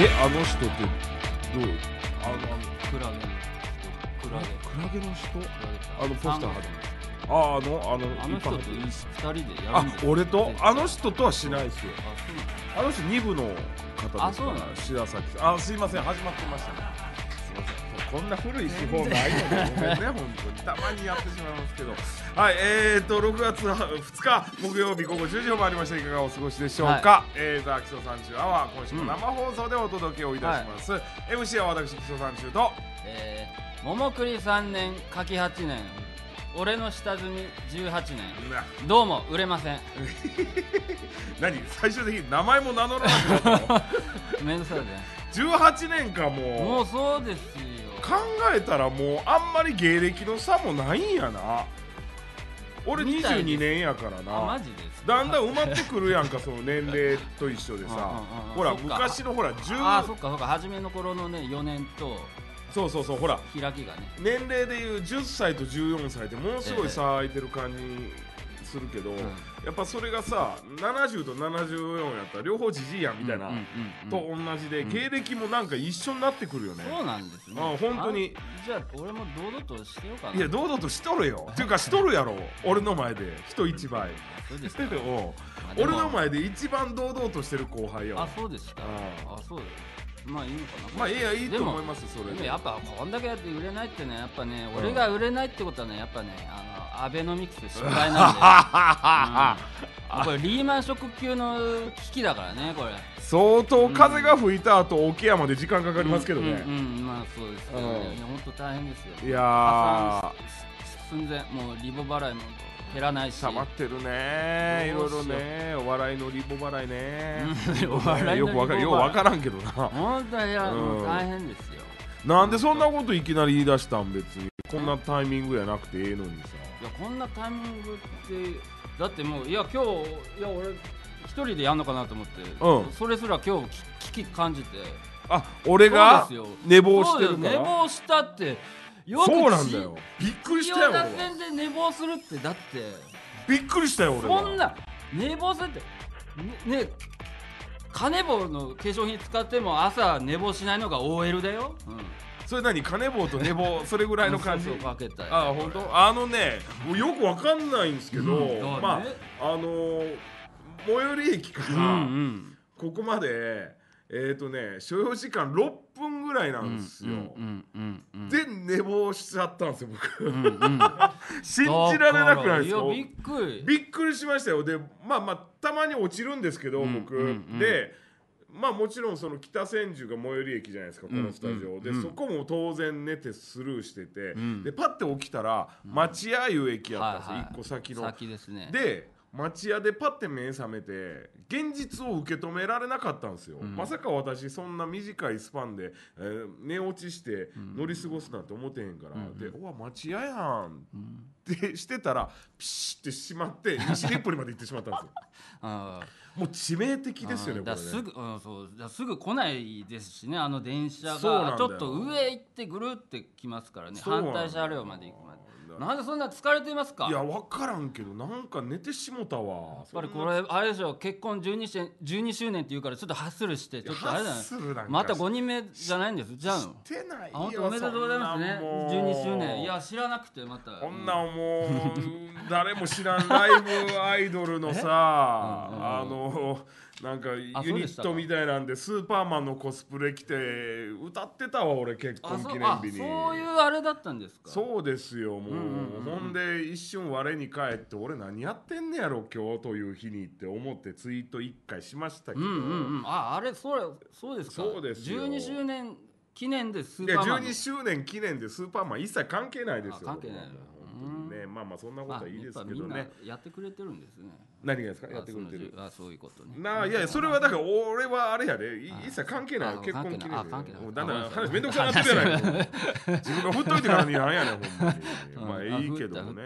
えあの人ってどうあのクラゲクラゲクラゲの人あのポスター貼るああのあのあの人と二人でやるあ俺とあの人とはしないですよあの人2部の方ですから白崎さんあすいません始まってましたねこんな古い手法ないので、ごめんね、本当にたまにやってしまいますけど、はい、えーと、6月2日木曜日午後10時を回りました、いかがお過ごしでしょうか、はい、えー、ザ・基礎三中アワー、今週も生放送でお届けをいたします、うんはい、MC は私、基さ三中と、えー、桃栗3年、柿8年、俺の下積み18年どうも売れません 何最終的に名前も名乗らなくなったの ね18年かもうもうそうですよ考えたらもうあんまり芸歴の差もないんやな俺22年やからなだんだん埋まってくるやんかその年齢と一緒でさほら昔のほら10あそっかそっか初めの頃のね4年とそうそうそうほら開きがね年齢でいう10歳と14歳ってものすごい差空いてる感じするけど、えーうんやっぱそれがさ70と74やったら両方じじいやんみたいな、と同じで、経歴もなんか一緒になってくるよねそうなんですねあ本当にじゃあ俺も堂々としてようかないや堂々としとるよ っていうかしとるやろ俺の前で人一倍そうですか 俺の前で一番堂々としてる後輩よあそうですかあそうですまあいいのかなまあいいやいいと思いますそれでもやっぱこんだけやって売れないってねやっぱね、うん、俺が売れないってことはねやっぱねあのアベノミクス失敗なんで、うん、これリーマンショック級の危機だからねこれ相当風が吹いた後、うん、沖山で時間かかりますけどねうん、うんうん、まあそうですけどね、いや本当大変ですよいや寸前もうリボ払いも減らないし溜まってるねいろいろねお笑いのリボ払いね お笑いよくわかようわからんけどな本当に、うん、大変ですよなんでそんなこといきなり言い出したん別にこんなタイミングやなくてええのにさいやこんなタイミングってだってもういや今日いや俺一人でやんのかなと思って、うん、それすら今日危機感じてあ俺が寝坊してるから寝坊したってよくそうなんだよびっくりしたよ打線で寝坊するってだってびっくりしたよ俺はそんな寝坊するってねね金棒の化粧品使っても朝寝坊しないのが OL だよ、うん、それ何金棒と寝坊 それぐらいの感じかけたあ本当あのねもうよくわかんないんですけど、うん、まああのー、最寄り駅から、うんうん、ここまでえっ、ー、とね所要時間6分分ぐらいなんですよ、で寝坊しちゃったんですよ僕、信じられなくないですかびっくりびっくりしましたよでまあまあたまに落ちるんですけど、僕、でまあもちろんその北千住が最寄り駅じゃないですかこのスタジオ、でそこも当然寝てスルーしてて、でパッて起きたら町屋いう駅やったんですよ、一個先の。で町屋でパッて目覚めて現実を受け止められなかったんですよ、うん、まさか私そんな短いスパンで、えー、寝落ちして乗り過ごすなんて思ってへんから、うん、で「おわ町屋やん」ってしてたらピシッてしまって 西日暮里まで行ってしまったんですよ あもう致命的ですよねこれすぐ、うん、そうすぐ来ないですしねあの電車がちょっと上行ってぐるって来ますからね反対車両まで行くまで。なんでそんな疲れてますかいや分からんけどなんか寝てしもたわやっぱりこれあれでしょ結婚 12, し12周年っていうからちょっとハッスルしてちょっとあれだねまた5人目じゃないんですじゃんしてないよおめでとうございますね12周年いや知らなくてまたこんなもう 誰も知らんライブアイドルのさ あのなんかユニットみたいなんでスーパーマンのコスプレ着て歌ってたわ俺結婚記念日にそういうあれだったんですかそうですよもう,、ほんで一瞬我に返って俺何やってんねやろ今日という日にって思ってツイート1回しましたけど、うんうんうん、ああれそれそうですかそうですよ12周年記念でスーパーマンいや12周年記念でスーパーマン一切関係ないですよ関係ないねまあまあそんなことはいいですけどねやってくれてるんですね何がですかやってくれてるあそういうことねないやそれはだから俺はあれやで一切関係ない結婚記念だんだん話めんどくさなってるやない自分が振っといてからになんやねんほんまに まあいいけどもね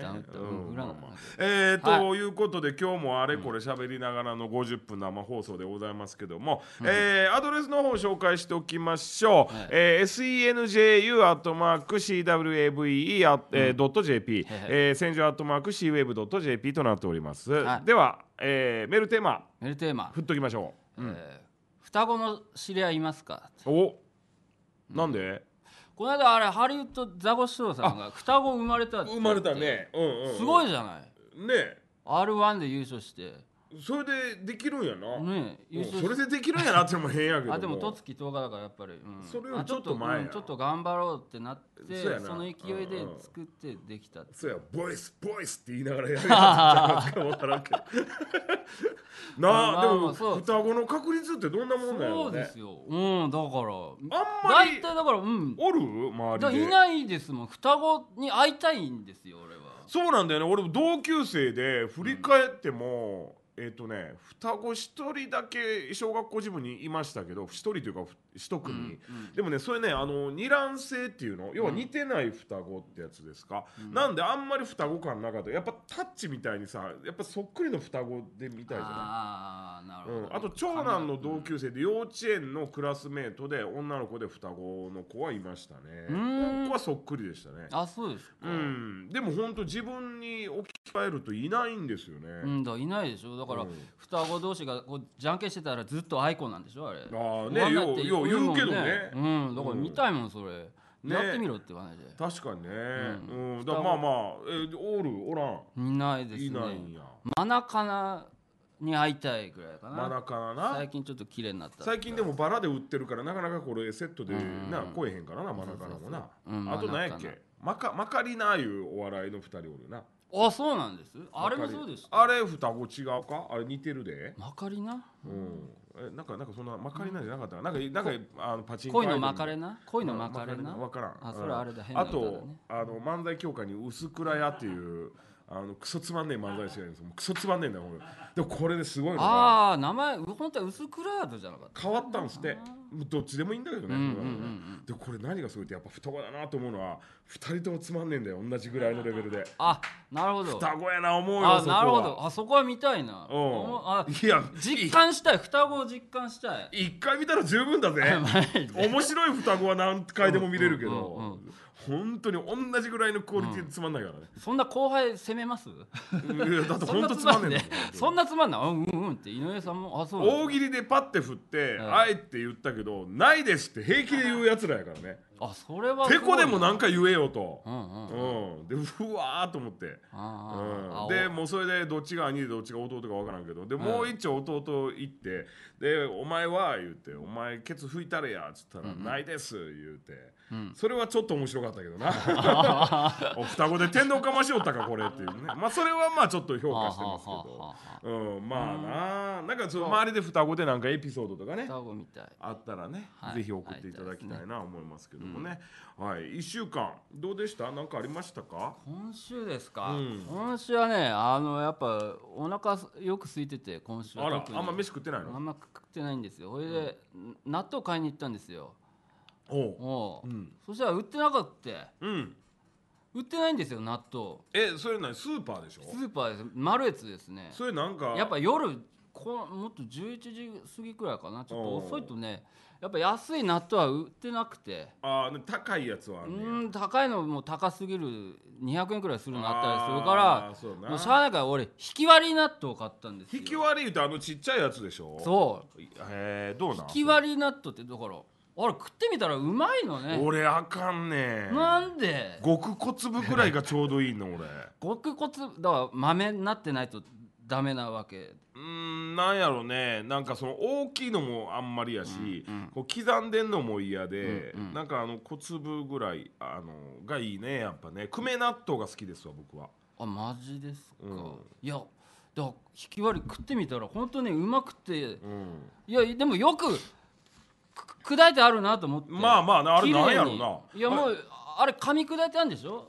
えー、ということで今日もあれこれ喋りながらの50分生放送でございますけども、うえアドレスの方紹介しておきましょう、はえ senju.cwave.jp、うん、えー、戦場 .cwave.jp となっております、ではえー、メールテーマメールテーマ振っときましょう、うえー、双子の知り合いいますかおなんで、うん、この間あれハリウッドザコシショウさんが双子生まれた生まれたね、うんうんうん、すごいじゃないね r 1で優勝してそれでできるんやな、ねそれでできるんやなってもも変やけどあでも戸月10日だからやっぱり、うん、それはちょっと前やちょうん、っと頑張ろうってなってその勢いで作ってできたそうやボイスボイスって言いながらやるやつな あでも双子の確率ってどんなもんだよ、ね、そうですようんだからあんまりたいだからうんおる周りでいないですもん双子に会いたいんですよ俺はそうなんだよね俺も同級生で振り返っても、うんえっ、ー、とね、双子1人だけ小学校ジ分にいましたけど、1人というか、一組、うんうん、でもねそれねあの二卵性っていうの要は似てない双子ってやつですか、うん、なんであんまり双子感なかったやっぱタッチみたいにさやっぱそっくりの双子で見たいじゃないあ,、なるうん、あと長男の同級生で幼稚園のクラスメートで女の子で双子の子はいましたね子はそっくりでしたねあそうですうん、でも本当自分に置き換えるといないんですよねうんだいないでしょだから、双子同士がこうじゃんけんしてたらずっとアイコンなんでしょあれああねよう言うけどねうんだから見たいもんそれ、ね、やってみろって話で確かにね、うん、うん、だまあまあえおるおらんいないですねいないんやマナカナに会いたいぐらいかなマナカナ最近ちょっと綺麗になった最近でもバラで売ってるからなかなかこれセットでな来えへんからなマナカナもなあと何やっけマカマカリナいうお笑いの2人おるなあそうなんですあれもそうですあれ双子違うかあれ似てるでマカリナうんえなんかなんかそんなまかれなじゃなかったなんかなんかあのパチンコ恋のまかれな恋のまかれなわからんあそれあれだ変なあとあの漫才協会に薄暗やっていうあのクソつまんねえ漫才師がいるんですよクソつまんねえんだよ俺でもこれですごいのがああ名前本当は薄クラードじゃなかった変わったんですってどっちでもいいんだけどね、うんうんうんうん、でこれ何がすごいってやっぱ双子だなと思うのは二人ともつまんねえんだよ同じぐらいのレベルであなるほど双子やな思うよあなるほどあそこは見たいなうん。あいや実感したい双子を実感したい一回見たら十分だぜ 面白い双子は何回でも見れるけど、うんうんうんうん本当に同じぐらいのクオリティでつまんないからね、そんな後輩攻めますいやだって本当つまんねえんだもんそんなつまんないうんうんうんって井上さんもあそう大喜利でパッて振って「はい、あえて言ったけど「ないです」って平気で言うやつらやからねあそれはてこでもなんか言えよとう、んうんうんうん、でうわーと思って、うん、ででもうそれでどっちが兄でどっちが弟か分からんけどでもう一丁弟行って「でお前は?」言うて「お前ケツ拭いたれや」っつったら「ないです」言うてそれはちょっと面白かったけどな 双子で天皇かましおったかこれっていうねまあそれはまあちょっと評価してますけど、うん、まあな、なんかその周りで双子でなんかエピソードとかね双子みたいあったらね、はい、ぜひ送っていただきたいな思いますけどもね、うん、はい1週間どうでした何かありましたか今週ですか、今週はねあのやっぱお腹よく空いてて今週あらあんま飯食ってないのあんま食ってないんですよそれで、納豆買いに行ったんですよおう、うん、そしたら売ってなかったうん売ってないんですよ納豆えそれ何スーパーでしょスーパーですマルエツですねそれなんかやっぱ夜こもっと11時過ぎくらいかなちょっと遅いとねやっぱ安い納豆は売ってなくてああ高いやつはうん高いのも高すぎる200円くらいするのあったりするからそうなもうしゃあないから俺引き割り納豆を買ったんですよ引き割りってあのちっちゃいやつでしょそうへえどうなん引き割り納豆ってだからあれ食ってみたらうまいのね俺あかんねなんで極小粒ぐらいがちょうどいいの俺 極小粒だから豆になってないとダメなわけうんなんやろうねなんかその大きいのもあんまりやし、うんうん、こう刻んでんのも嫌で、うんうん、なんかあの小粒ぐらいあのがいいねやっぱね久米納豆が好きですわ僕はあマジですか、うん、いやだ引き割り食ってみたら本当ねうまくて、うん、いやでもよく砕いてあるなと思ってまあまあなあれなんやろうないやもうあれ噛み砕いてあるんでしょ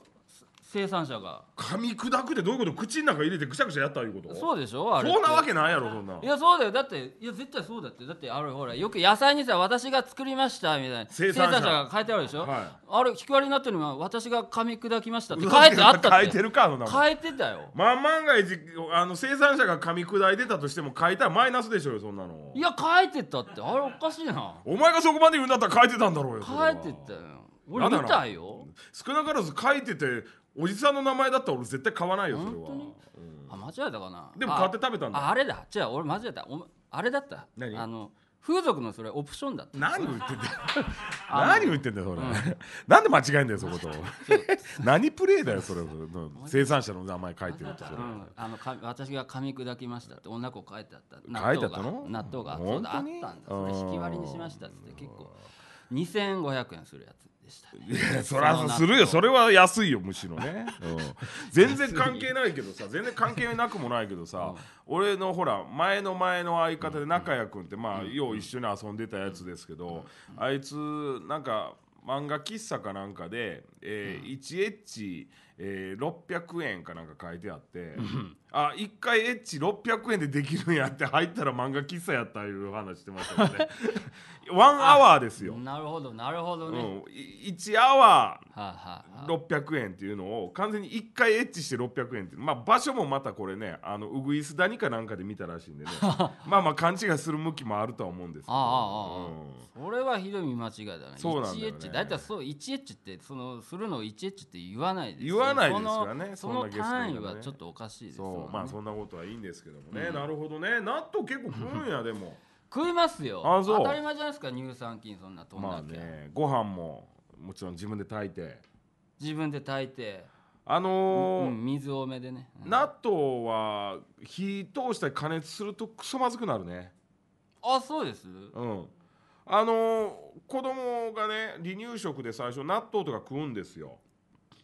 生産者が噛み砕くってどういうこと口の中入れてぐしゃぐしゃやったいうことそうでしょあれそんなわけないやろそんないやそうだよだっていや絶対そうだってだってあれほらよく野菜にさ私が作りましたみたいな生産者が書いてあるでしょ、はい、あれひき割りになってるのは私が噛み砕きましたって書いてあったって書いてるかあの書いてたよまあ万が一あの生産者が噛み砕いてたとしても書いたらマイナスでしょよそんなのいや書いてたってあれおかしいなお前がそこまで言うんだったら書いてたんだろうよ書いてたよ俺見たよ少なからず書いてておじさんの名前だったら俺絶対買わないよそれは、うん、あ間違えたかなでも買って食べたんだあれだ違う俺間違えたおあれだったあの風俗のそれオプションだった何を言ってんだよ 何言ってんだよそれ、うん、なんで間違えんだよそこと何プレイだよそれ生産者の名前書いてるってそれ、うん、あのか私が噛み砕きましたって女子書いてあった書いてあったの納豆があったんだそれ引き割りにしましたって結構2500円するやつでしたね、いやそりゃするよそれは安いよむしろね、うん、全然関係ないけどさ全然関係なくもないけどさ、俺のほら前の前の相方で中谷君ってまあ、よう一緒に遊んでたやつですけど、あいつなんか漫画喫茶かなんかでえー、1H、え600円かなんか書いてあって、あ一回 H600 円でできるんやって入ったら漫画喫茶やったいう話してましたので、ね、ワンアワーですよなるほどなるほどね、うん、1アワー600円っていうのを完全に1回エッチして600円ってまあ場所もまたこれねあのウグイス谷かなんかで見たらしいんでね まあまあ勘違いする向きもあるとは思うんですけどああああ、うん、それはひどい見間違いだねそうだよね1大体そう 1H ってそのするのをいちいちって言わないです言わないですからねその単位はちょっとおかしいですよ、ね、そうまあそんなことはいいんですけどもね、うん、なるほどね納豆結構食うんやでも 食いますよ当たり前じゃないですか乳酸菌そんなとんだけ、まあね、ご飯ももちろん自分で炊いて自分で炊いてあのーうん、水多めでね、うん、納豆は火通したり加熱するとクソまずくなるねあそうですうんあの子供がね離乳食で最初納豆とか食うんですよ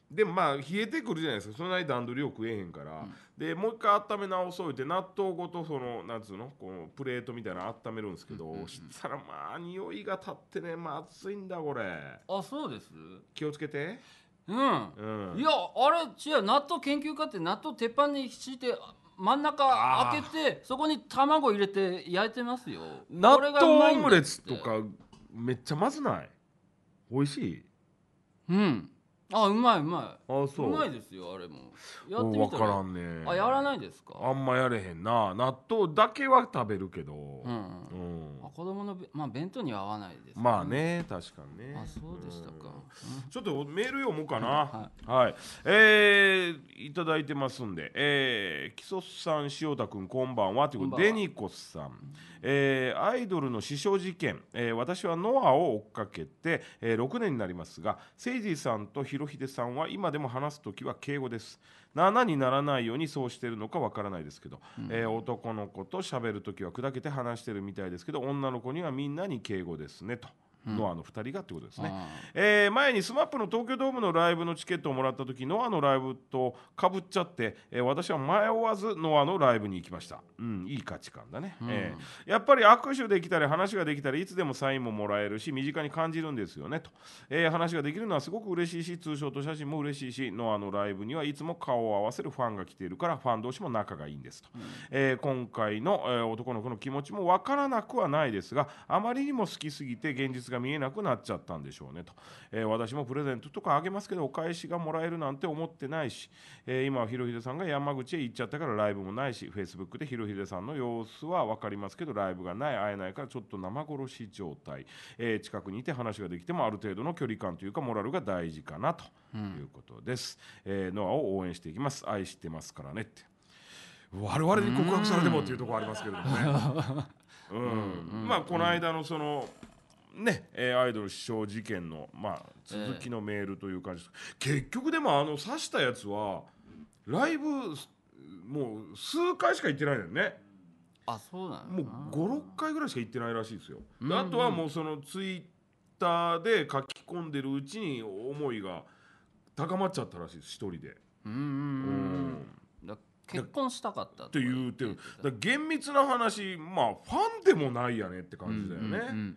でもまあ冷えてくるじゃないですかそなに段取りを食えへんから、うん、でもう一回温め直そうって納豆ごとそのなんつうのこのプレートみたいなの温めるんですけど、うんうん、したらまあ匂いが立ってねまあ熱いんだこれあそうです気をつけてうん、うん、いやあれ違う納豆研究家って納豆鉄板に敷いて真ん中開けてそこに卵入れて焼いてますよ納豆オムレツとかめっちゃまずない美味しいうんあうまいうまいあそううまいですよあれもやってみ分からんねあやらないですかあんまやれへんな納豆だけは食べるけどううん、あ子供のまあ弁当には合わないです、まあね確かにねあそうでしたか、ちょっとメール読もうかな。はい、えーいただいてますんで、ええ、木曽さん、塩田君、こんばんはということで、はデニコさん、えー、アイドルの死傷事件、えー、私はノアを追っかけて、えー、6年になりますが、セイジーさんとヒロヒデさんは今でも話す時は敬語です。7にならないようにそうしてるのかわからないですけど、うん、えー、男の子と喋る時は砕けて話してるみたいですけど、女の子にはみんなに敬語ですねと。ノアの2人がってことですね、えー、前に SMAP の東京ドームのライブのチケットをもらった時ノアのライブとかぶっちゃって、えー、私は迷わずノアのライブに行きました、うん、いい価値観だね、うん、えー、やっぱり握手できたり話ができたりいつでもサインももらえるし身近に感じるんですよねと、えー、話ができるのはすごく嬉しいし通称と写真も嬉しいしノアのライブにはいつも顔を合わせるファンが来ているからファン同士も仲がいいんですと、うん、え今回の、え男の子の気持ちもわからなくはないですがあまりにも好きすぎて現実が見えなくなっちゃったんでしょうねと、えー、私もプレゼントとかあげますけどお返しがもらえるなんて思ってないし、えー、今はひろひでさんが山口へ行っちゃったからライブもないし Facebook でひろひでさんの様子は分かりますけどライブがない会えないからちょっと生殺し状態、えー、近くにいて話ができてもある程度の距離感というかモラルが大事かなということです、うん、えー、ノアを応援していきます愛してますからねって我々に告白されてもっていうところありますけれどもね。うん、うんうんまあこの間のその、ね、えー、アイドル死傷事件の、まあ、続きのメールという感じです、えー、結局でもあの刺したやつはライブもう数回しか行ってないよねあそうなのもう56回ぐらいしか行ってないらしいですよ、うんうん、あとはもうそのツイッターで書き込んでるうちに思いが高まっちゃったらしいです一人でうん結婚したかったって言うてる厳密な話まあファンでもないやねって感じだよね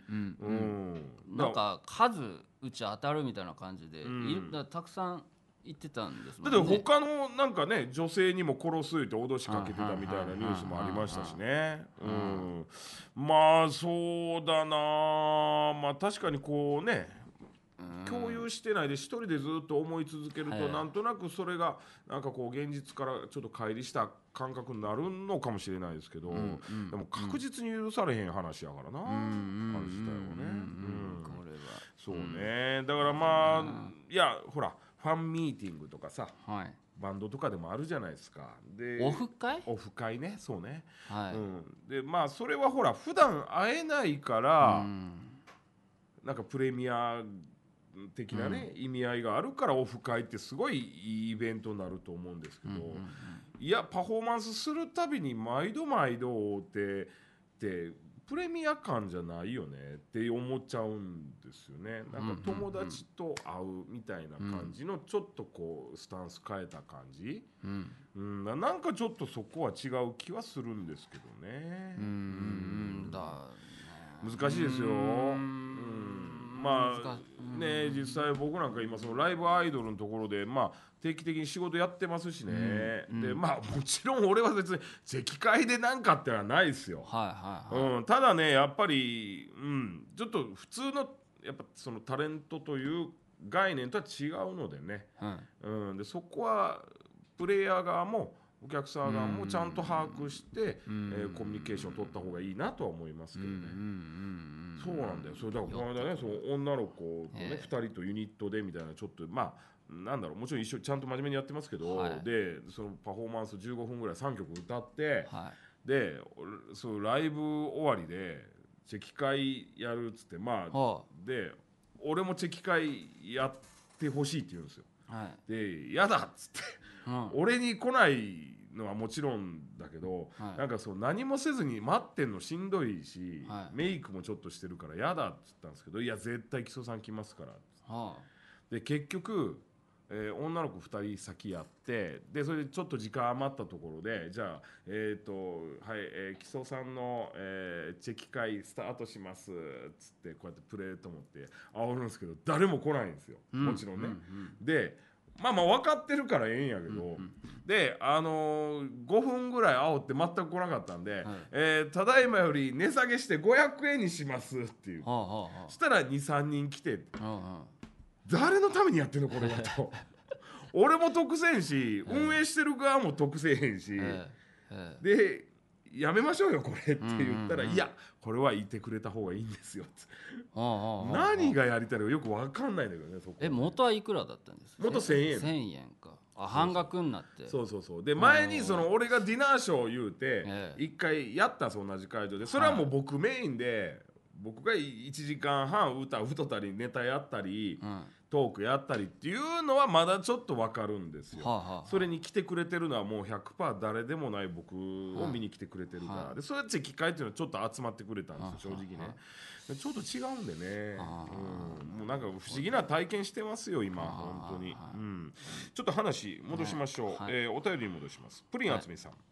なんか数うち当たるみたいな感じで、うん、たくさん言ってたんです、ね、だって他のなんかね女性にも殺すって脅しかけてたみたいなニュースもありましたしねうんまあそうだなまあ確かにこうね共有してないで一人でずっと思い続けると、はい、なんとなくそれがなんかこう現実からちょっと乖離した感覚になるのかもしれないですけど、うんうん、でも確実に許されへん話やからな、うん、ね、うんそうねだからまあ、うん、いやほらファンミーティングとかさ、はい、バンドとかでもあるじゃないですかでオフ会オフ会ねそうね、はい、うん、でまあそれはほら普段会えないから、うん、なんかプレミア的なね、うん、意味合いがあるからオフ会ってすごいいいイベントになると思うんですけど、うんうんうん、いやパフォーマンスするたびに毎度毎度ってってプレミア感じゃないよねって思っちゃうんですよねなんか友達と会うみたいな感じのちょっとこうスタンス変えた感じ、うん、うん、なんかちょっとそこは違う気はするんですけどね。うん、うん、だ難しいですよ。まあ、うん、ね実際僕なんか今そのライブアイドルのところでまあ定期的に仕事やってますしね、うん、でまあもちろん俺は別に席会でなんかってのはないですよ、はいはいはいうん、ただねやっぱり、うん、ちょっと普通のやっぱそのタレントという概念とは違うのでね、はい、うん、でそこはプレイヤー側もお客さん側もちゃんと把握して、えー、コミュニケーション取った方がいいなとは思いますけどね。そうなんだよ。それだからこの間ね、その女の子とね、二、人とユニットでみたいなちょっとまあなんだろう、もちろん一緒ちゃんと真面目にやってますけど、はい、でそのパフォーマンス15分ぐらい3曲歌って、はい、で、そうライブ終わりでチェキ会やるっつってまあ、はあ、で俺もチェキ会やってほしいって言うんですよ。はい、で、やだっつって。俺に来ないのはもちろんだけど、はい、なんかそう何もせずに待ってんのしんどいし、はい、メイクもちょっとしてるから嫌だっつったんですけどいや絶対木曽さん来ますからっっ、はあ、で結局、えー、女の子2人先やってでそれでちょっと時間余ったところでじゃあえっ、ー、とはい、えー、木曽さんの、えー、チェキ会スタートしますっつってこうやってプレーと思って煽るんですけど誰も来ないんですよ、もちろんね。うんうん、でまあまあ分かってるからええんやけど、うんうん、であのー、5分ぐらい煽って全く来なかったんで、はい、えー、ただいまより値下げして500円にします」っていう、はあはあ、したら23人来て、はあはあ、誰のためにやってんのこれはと 俺も得せんし運営してる側も得せへんし、でやめましょうよこれって言ったら、いやこれはいてくれた方がいいんですよ何がやりたいのかよく分かんないんだけどねそこえ元はいくらだったんですか元1000円1000円かあ半額になってそうそうそうで前にその俺がディナーショーを言うて一回やったそ同じ会場でそれはもう僕メインで僕が1時間半歌歌ったりネタやったり、トークやったりっていうのはまだちょっと分かるんですよ、はあはあ、それに来てくれてるのはもう100%誰でもない僕を見に来てくれてるから、はあ、でそうやって機会っていうのはちょっと集まってくれたんですよ、はあ、正直ね、はあ、ちょっと違うんでね、うん、もうなんか不思議な体験してますよ今、本当に、うん、ちょっと話戻しましょう、はい、えー、お便りに戻しますプリン渥美さん、はい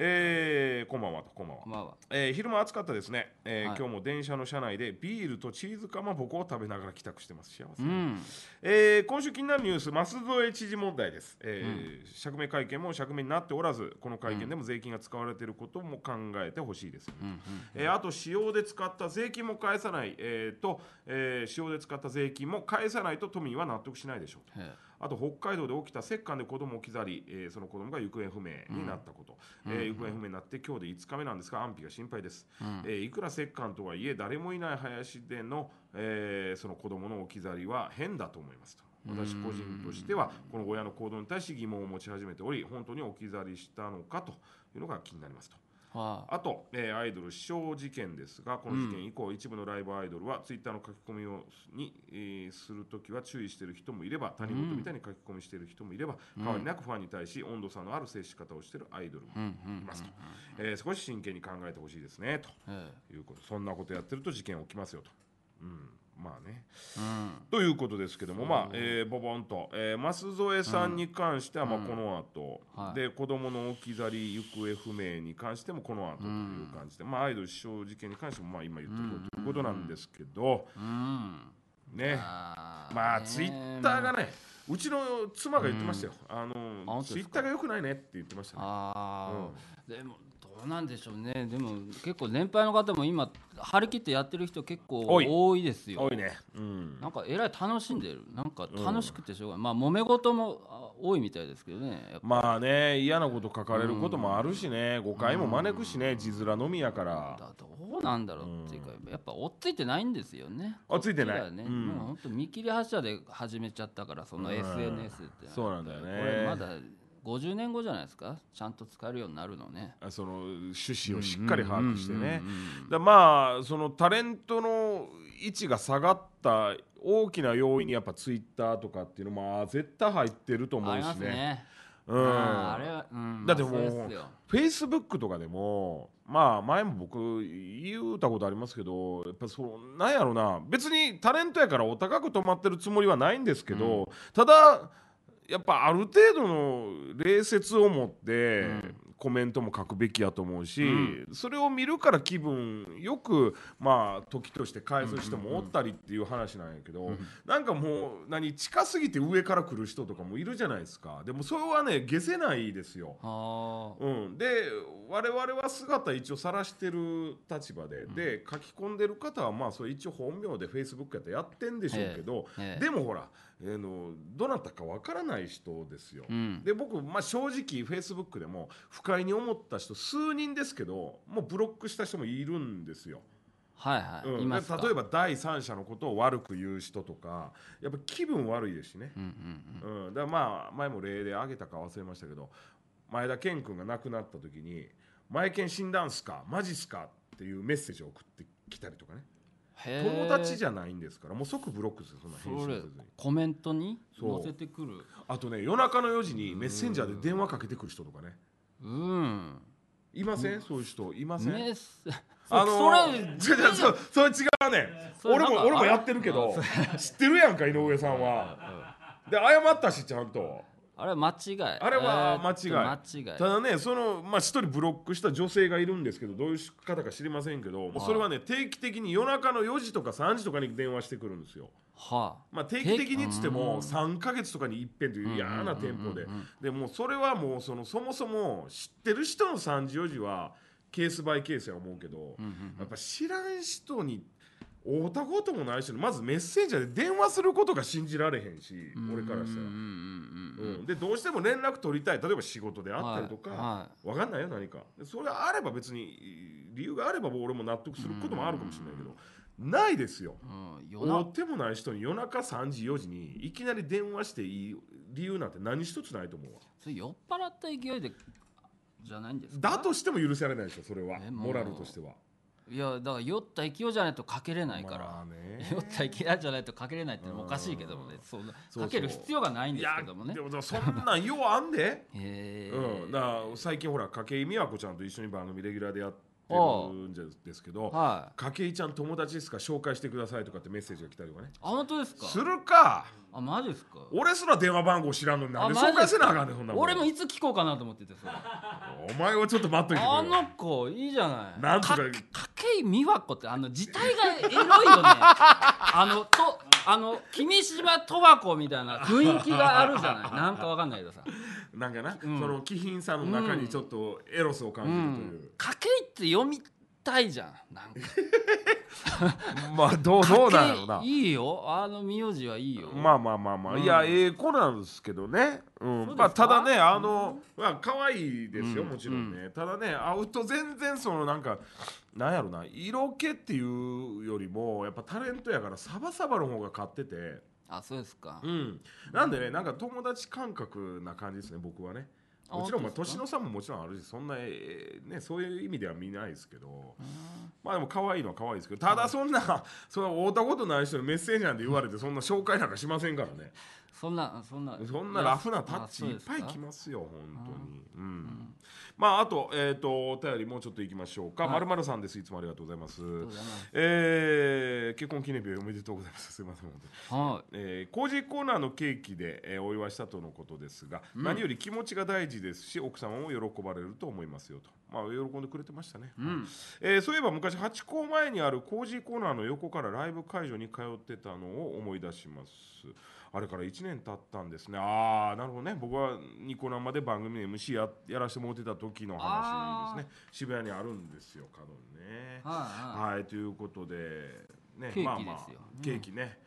えー、こんばんはとこんばんはこんえー、昼間暑かったですね、えーはい今日も電車の車内でビールとチーズかまぼこを食べながら帰宅してます幸せ、うんえー今週気になるニュース舛添知事問題です、えー釈明会見も釈明になっておらずこの会見でも税金が使われていることも考えてほしいです、うんえーあと使用で使った税金も返さない、えーと、えー使用で使った税金も返さないと都民は納得しないでしょうとえあと北海道で起きた石棺で子供を置き去り、えー、その子供が行方不明になったこと、うん、えー、行方不明になって今日で5日目なんですが安否が心配です、うん、えー、いくら石棺とはいえ誰もいない林での、えー、その子供の置き去りは変だと思いますと。私個人としてはこの親の行動に対し疑問を持ち始めており本当に置き去りしたのかというのが気になりますと。はあ、あと、えー、アイドル死傷事件ですがこの事件以降、うん、一部のライブアイドルはツイッターの書き込みをに、えー、するときは注意している人もいれば他人事みたいに書き込みしている人もいれば、うん、変わりなくファンに対し温度差のある接し方をしているアイドルもいますと、え少し真剣に考えてほしいですねということ、そんなことやってると事件起きますよと。うんまあね、うん、ということですけども、まあえー、ボボンと、えー、舛添さんに関しては、まあ、この後、うんはい、で子供の置き去り行方不明に関してもこの後という感じで、まあ、アイドル死傷事件に関しても、まあ、今言ってるということなんですけど、ねまあツイッターがね、うちの妻が言ってましたよ、あのツイッターがよくないねって言ってましたね。でもうなんでしょうねでも結構年配の方も今張り切ってやってる人結構多いですよ多いね、うん、なんかえらい楽しんでるなんか楽しくてしょうがない、うん、まあ揉め事も多いみたいですけどねまあね嫌なこと書かれることもあるしね、うん、誤解も招くしね字面のみやから、うん、だどうなんだろうっていうか、やっぱ追っついてないんですよね追っついてない、ねうん、もう見切り発車で始めちゃったからその SNS って、そうなんだよねこれまだ50年後じゃないですかちゃんと使えるようになるのねその趣旨をしっかり把握してねまあそのタレントの位置が下がった大きな要因にやっぱツイッターとかっていうのも絶対入ってると思うしねうんあれは、うん、だってもうフェイスブックとかでもまあ前も僕言うたことありますけどやっぱそうなんやろうな別にタレントやからお高く止まってるつもりはないんですけど、うん、ただやっぱある程度の礼節を持って、コメントも書くべきやと思うし、うん、それを見るから気分よくまあ時として返す人もおったりっていう話なんやけど、うんうん、なんかもう何近すぎて上から来る人とかもいるじゃないですかでもそれはね下せないですよ。うん、で我々は姿一応晒してる立場で、うん、で書き込んでる方はまあそれ一応本名で Facebook やったらやってんでしょうけど、ええでもほらえー、のどなたかわからない人ですよ。うん、で僕、まあ、正直フェイスブックでも不快に思った人数人ですけどもうブロックした人もいるんですよ。はいはいうん、例えば第三者のことを悪く言う人とかやっぱ気分悪いですしね、うんだからまあ前も例で挙げたか忘れましたけど前田健君が亡くなった時に「前健死んだんすかマジっすか?」っていうメッセージを送ってきたりとかね。友達じゃないんですからもう即ブロックするそんな返信せずにコメントに載せてくるあとね夜中の4時にメッセンジャーで電話かけてくる人とかねうんいません、そういう人いません、ね、あのー、それ違う違うそれ違うね俺も俺もやってるけど知ってるやんか井上さんはで謝ったしちゃんとあれは間違いあれは間違いえー、間違いただねそのまあ一人ブロックした女性がいるんですけどどういう方か知りませんけど、もうそれはね定期的に夜中の4時とか3時とかに電話してくるんですよはあまあ、定期的にっつっても3か月とかにいっぺんという嫌な店舗ででもそれはもうそのそもそも知ってる人の3時4時はケースバイケースや思うけど、やっぱ知らん人に会たこともないしまずメッセンジャーで電話することが信じられへんし俺からしたら。うん、でどうしても連絡取りたい例えば仕事であったりとか、はい、分かんないよ何かそれがあれば別に理由があれば俺も納得することもあるかもしれないけど。ないですよ、うん、追ってもない人に夜中3時4時にいきなり電話していい理由なんて何一つないと思うわそれ酔っ払った勢いでじゃないんですだとしても許されないでしょそれはモラルとしてはいやだから酔った勢いじゃないとかけれないから、まあ、酔った勢いじゃないとかけれないってのもおかしいけどもねそんなかける必要がないんですけどもねでもそんなんようあんで、うん、だから最近ほら筧美和子ちゃんと一緒に番組レギュラーでやってってるんですけど「筧、はい、ちゃん友達ですか紹介してください」とかってメッセージが来たりとかねあ本当ですかするかあマジですか俺すら電話番号知らんのになんで紹介せなあかんねそんな俺もいつ聞こうかなと思っててそれお前はちょっと待っといてあの子いいじゃないなんとか筧美和子ってあの字体がエロいよね あのとあの君島十和子みたいな雰囲気があるじゃない なんかわかんないけどさなんかな、うん、その貴賓さの中にちょっとエロスを感じるという、けいって読みたいじゃんなんか まあどうどうだろうないいよあの名字はいいよまあまあまあまあ、うん、いやええー、子なんですけどね、うん、まあただねあの、うん、まあ可愛いですよ、うん、もちろんね、ただね会うと全然そのなんかなんやろな色気っていうよりもやっぱタレントやからサバサバの方が勝っててあそうですかうんなんでねなんか友達感覚な感じですね僕はねもちろんまあ年の差ももちろんあるしそんな、えね、そういう意味では見ないですけどまあでも可愛いのは可愛いですけどただそんな、その会うたことない人にメッセージなんて言われてそんな紹介なんかしませんからねそんなそんなそんなラフなタッチいっぱい来ますよ本当に、うん、まああとえっ、ー、とお便りもうちょっといきましょうかまるまるさんですいつもありがとうございますえー、結婚記念日おめでとうございますすいませんはい、えー、工事コーナーのケーキで、えー、お祝いしたとのことですが、うん、何より気持ちが大事ですし奥様も喜ばれると思いますよとまあ喜んでくれてましたね、うん、えー、そういえば昔八公前にある工事コーナーの横からライブ会場に通ってたのを思い出します、あれから1年経ったんですねああなるほどね僕はニコ生で番組で MC ややらせてもらってた時の話ですね渋谷にあるんですよ角にねはい、はい、ということでねまあまあケーキね、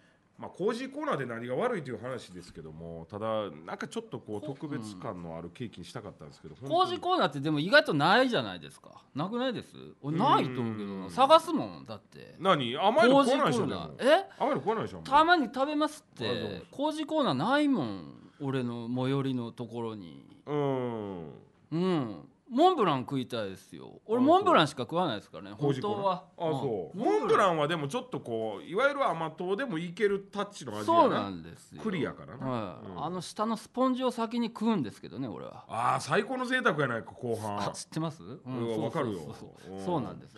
まあ、工事コーナーで何が悪いという話ですけどもただなんかちょっとこう特別感のあるケーキにしたかったんですけど、うん、工事コーナーってでも意外とないじゃないですかなくないですないと思うけど探すもんだって何甘いの来ないでしょえ甘いの来ないでしょたまに食べますって工事コーナーないもん俺の最寄りのところにうんうんモンブラン食いたいですよ俺モンブランしか食わないですからね本当はあ、そうモンブランはでもちょっとこういわゆる甘党でもいけるタッチの味そうなんですクリアからな、はい、あの下のスポンジを先に食うんですけどね俺はああ最高の贅沢やないか後半あ知ってます、うん、わかるよそうなんです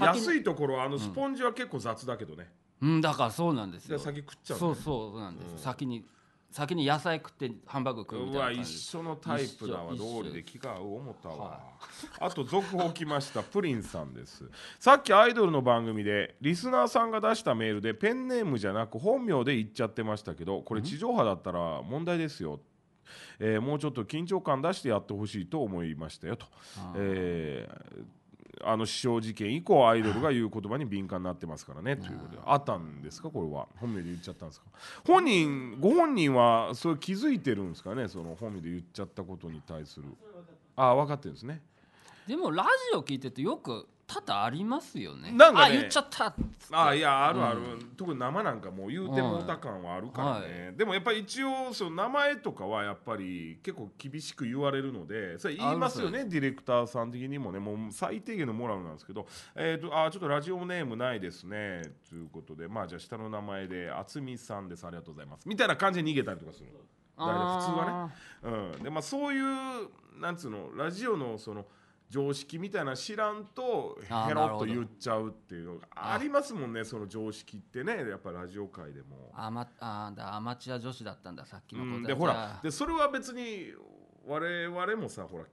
安いところあのスポンジは結構雑だけどね、うん、だからそうなんですよ先食っちゃう、ね、そうそうなんです、先に先に野菜食ってハンバーグ食うみたいなうわ一緒のタイプだわ道理で気が合う思ったわ、はい、あと続報きましたプリンさんですさっきアイドルの番組でリスナーさんが出したメールでペンネームじゃなく本名で言っちゃってましたけどこれ地上波だったら問題ですよえー、もうちょっと緊張感出してやってほしいと思いましたよと、えー、あの死傷事件以降アイドルが言う言葉に敏感になってますからねということであったんですかこれは本名で言っちゃったんですか本人ご本人はそれ気づいてるんですかねその本名で言っちゃったことに対するあ分かってるんですねでもラジオ聞いててよく多々ありますよねなんかねあ言っちゃったっっあいやあるある、うん特に生なんかもう言うても歌た感はあるからね、でもやっぱり一応その名前とかはやっぱり結構厳しく言われるのでそれ言いますよねディレクターさん的にもねもう最低限のモラルなんですけど「えー、とあちょっとラジオネームないですね」ということでまあじゃあ下の名前で「あつみさんですありがとうございます」みたいな感じで逃げたりとかする普通はね。ね、うんでまあ、そういうなんつうのラジオのその「常識みたいな知らんとヘロッと言っちゃうっていうのがありますもんねその常識ってねやっぱラジオ界でもあ、ま、あだアマチュア女子だったんださっきのことでほらでそれは別に我々もさほら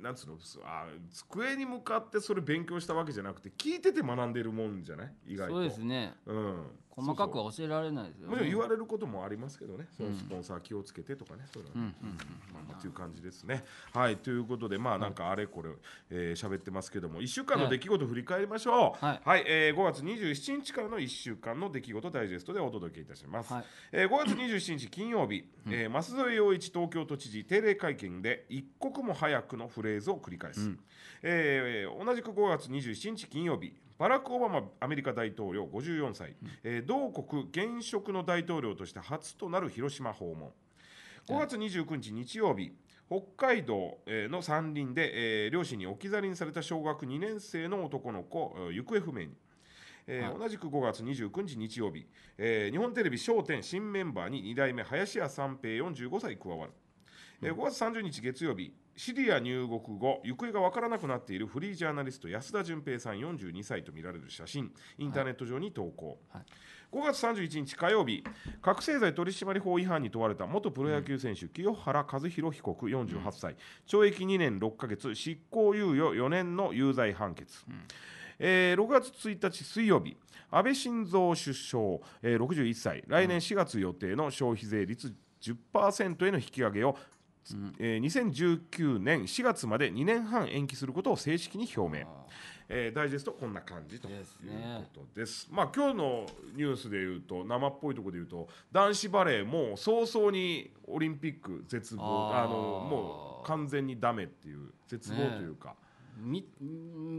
なんつうのあ机に向かってそれ勉強したわけじゃなくて聞いてて学んでるもんじゃない意外とそうですねうん細かくは教えられないですよ、ね、もちろん言われることもありますけどね、そのスポンサー気をつけてとかね、そういうのはね、まあ、という感じですね。はいということで、まあ、なんかあれこれ、えー、喋ってますけども、1週間の出来事振り返りましょう、はい、はい、えー、5月27日からの1週間の出来事ダイジェストでお届けいたします。はい、えー、5月27日金曜日、うえー、増添陽一東京都知事定例会見で、一刻も早くのフレーズを繰り返す。うん、えー、同じく5月27日金曜日、バラク・オバマアメリカ大統領54歳、うん、えー、同国現職の大統領として初となる広島訪問5月29日日曜日、北海道の山林で、えー、両親に置き去りにされた小学2年生の男の子行方不明に。えー、同じく5月29日日曜日、えー、日本テレビ『笑点』新メンバーに2代目林家三平45歳加わる、えー、5月30日月曜日シリア入国後行方が分からなくなっているフリージャーナリスト安田純平さん42歳とみられる写真インターネット上に投稿、はい、5月31日火曜日覚醒剤取締法違反に問われた元プロ野球選手、うん、清原和弘被告48歳、うん、懲役2年6ヶ月執行猶予4年の有罪判決、うんえー、6月1日水曜日安倍晋三首相、えー、61歳来年4月予定の消費税率10%への引き上げをえー、2019年4月まで2年半延期することを正式に表明、えー、ダイジェストこんな感じということです、ね、まあ、今日のニュースでいうと生っぽいところでいうと男子バレーも早々にオリンピック絶望あのもう完全にダメっていう絶望というか、ね、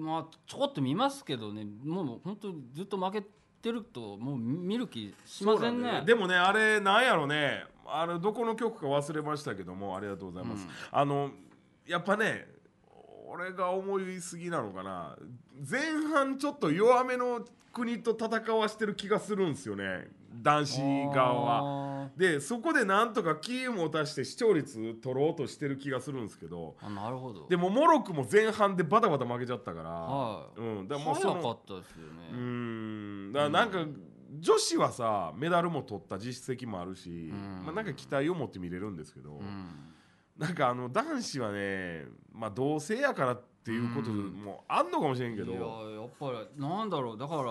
まあ、ちょこっと見ますけどねもう本当ずっと負けてるともう見る気しませんねでもねあれなんやろうねあのどこの曲か忘れましたけどもありがとうございます、うん、あのやっぱね俺が思いすぎなのかな前半ちょっと弱めの国と戦わしてる気がするんですよね男子側はでそこでなんとかキーもを出して視聴率取ろうとしてる気がするんですけどなるほどでもモロくも前半でバタバタ負けちゃったから、はい、うん、だからもうそ早かったですよねうんだからなんか、うん女子はさメダルも取った実績もあるし、うん、まあ、なんか期待を持って見れるんですけど、うん、なんかあの男子はね、まあ、同性やからっていうこともあんのかもしれんけど、うん、いややっぱりなんだろうだから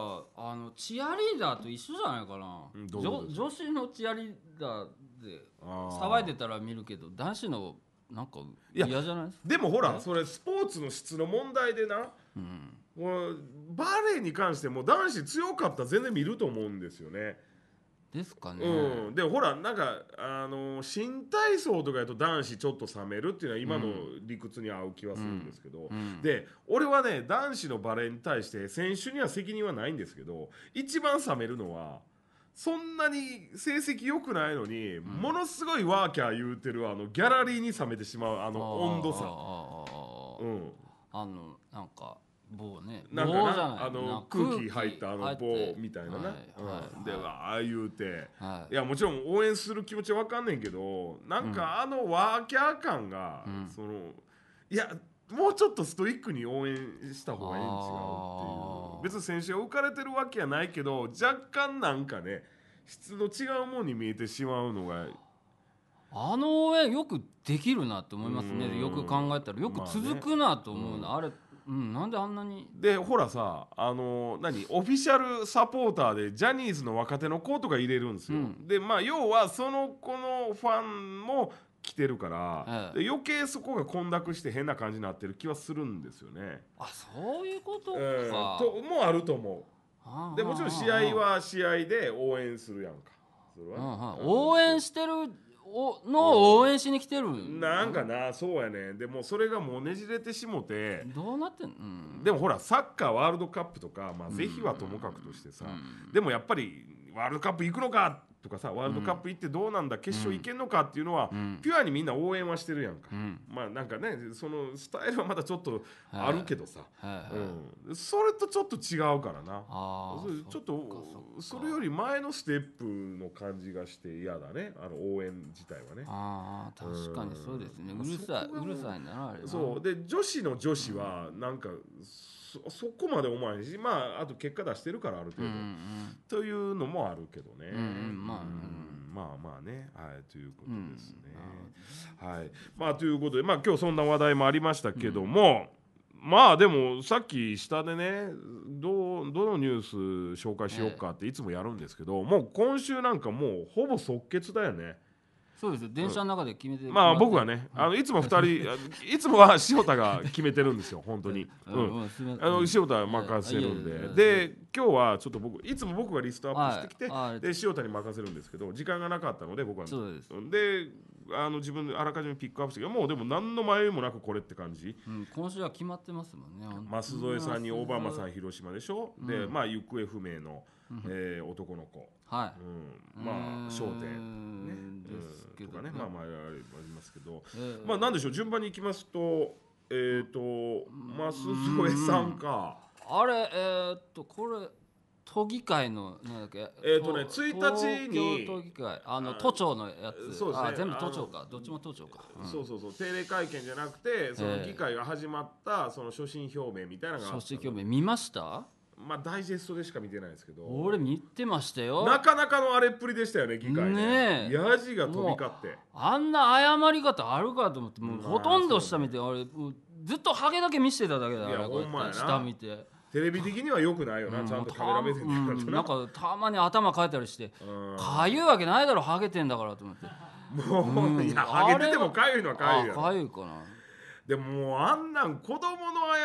あのチアリーダーと一緒じゃないかな女女子のチアリーダーで騒いでたら見るけど男子のなんか嫌じゃないでもほらそれスポーツの質の問題でな、うんもうバレーに関しても男子強かったら全然見ると思うんですよね。ですかね、うん、でほらなんか、あのー、新体操とかやと男子ちょっと冷めるっていうのは今の理屈に合う気はするんですけど、うんうん、で俺はね男子のバレーに対して選手には責任はないんですけど一番冷めるのはそんなに成績良くないのに、ものすごいワーキャー言うてるあのギャラリーに冷めてしまうあの温度差。あ,、うん、あのなんか棒ねなんかなあの空気入ったあの棒みたいなね、うん、ではああいうて、い、やもちろん応援する気持ちわかんねんけどなんかあのワーキャー感が、そのいやもうちょっとストイックに応援した方がいいん違うっていう別に選手が浮かれてるわけやないけど若干なんかね質の違うもんに見えてしまうのがあの応援よくできるなと思いますねよく考えたらよく続くなと思うの、まあね、あれうんなんであんなにでほらさあの何オフィシャルサポーターでジャニーズの若手の子とか入れるんですよ、うん、でまあ要はその子のファンも来てるから、うん、余計そこが混濁して変な感じになってる気はするんですよねあそういうことか、えー、ともあると思うでもちろん試合は試合で応援するやんかそれは、ね、応援してるおの応援しに来てる、なんかなそうやねでもそれがもうねじれてしもてどうなってん、うん、でもほらサッカーワールドカップとか、まあ、ぜひはともかくとしてさ、うん、でもやっぱりワールドカップ行くのかっとかさワールドカップ行ってどうなんだ、決勝行けんのかっていうのは、ピュアにみんな応援はしてるやんか、まあなんかねそのスタイルはまだちょっとあるけどさ、うん、それとちょっと違うからなちょっとそれより前のステップの感じがして嫌だねあの応援自体はねああ確かにそうですね、うるさいうるさいなあれそうで女子の女子はなんか、うんそそこまで思わないし、まあ、あと結果出してるからある程度、うんうん、というのもあるけどね。うんまあうんまあまあね、はい、ということですね。うん、はい、まあということで、まあ今日そんな話題もありましたけども、うん、まあでもさっき下でねどうどのニュース紹介しようかっていつもやるんですけど、もう今週なんかもうほぼ即決だよね。そうです電車の中で決めて、うん、まあ僕はねあのいつも2人いつもは塩田が決めてるんですよ本当に、うん、あの塩田は任せるんでで今日はちょっと僕いつも僕がリストアップしてきて、はい、で塩田に任せるんですけど時間がなかったので僕はそうですであの自分であらかじめピックアップしてもうでも何の迷いもなくこれって感じ、うん、今週は決まってますもんね舛添さんにオバマさん広島でしょ、うん、でまあ行方不明の。えー、男の子、はいうん、まあ『笑点ね、ねうん』とかね、まあ、まあありますけど、まあなんでしょう順番にいきますとえっ、ー、と舛添さんか。あれえー、っとこれ都議会のなんだっけえっ、ー、とね一日に都議会あの都庁のやつそうですね全部都庁かどっちも都庁か、うん、そうそうそう定例会見じゃなくてその議会が始まったその所信表明みたいなのが、えー、所信表明見ましたまあダイジェストでしか見てないですけど俺見てましたよなかなかの荒れっぷりでしたよね議会ねえやじが飛び交ってあんな謝り方あるかと思ってもうほとんど下見てあれ、ずっとハゲだけ見せてただけだいやからやほんまやな下見てテレビ的にはよくないよな、ちゃんとカメラ目線でなんかたまに頭かいたりしてかゆいわけないだろハゲてんだからと思ってもう、うんいやハゲててもかゆいのはかゆいやかゆいかなでももうあんなん子供の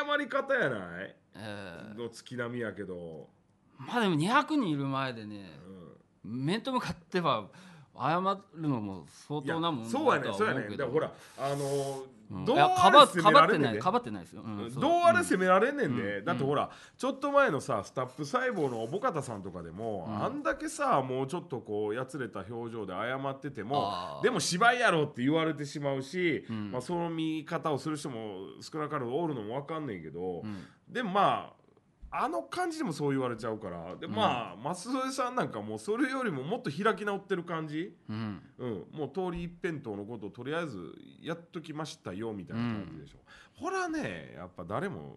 謝り方やないえの月並みやけど、ーまあでも200人いる前でねう面と向かっては謝るのも相当なもんそうやねそうやねだからほらあのどうあかばれ攻めらってれんねなんいかばってないですよ、うんどうあれ責められねんで、うんだってほら、ちょっと前のさスタッフ細胞のおぼかたさんとかでも、うんあんだけさもうちょっとこうやつれた表情で謝っててもでも芝居やろって言われてしまうし、うんまあ、その見方をする人も少なからずおるのも分かんねんけど、うんでもまああの感じでもそう言われちゃうからでまあ、舛添さんなんかもそれよりももっと開き直ってる感じ、うんうん、もう通り一辺倒のことをとりあえずやっときましたよみたいな感じでしょ、うん、ほらねやっぱ誰も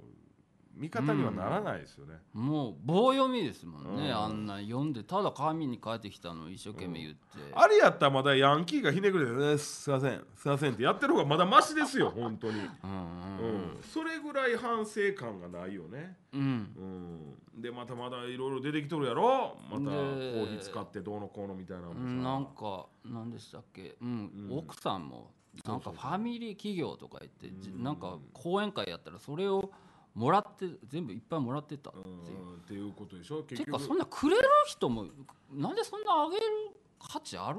味方にはならないですよね、うん、もう棒読みですもんね、うん、あんな読んでただ紙に書いてきたのを一生懸命言って、うん、あれやったらまだヤンキーがひねくれて、ね、すいませんすいませんってやってる方がまだマシですよ 本当にうんそれぐらい反省感がないよねうん、でまたまだいろいろ出てきとるやろまたコーヒー使ってどうのこうのみたいななんか何でしたっけ、うん、奥さんもなんかファミリー企業とか言って、なんか講演会やったらそれをもらって全部いっぱいもらってたっていうっていうことでしょていうかそんなくれる人もなんでそんなあげる価値ある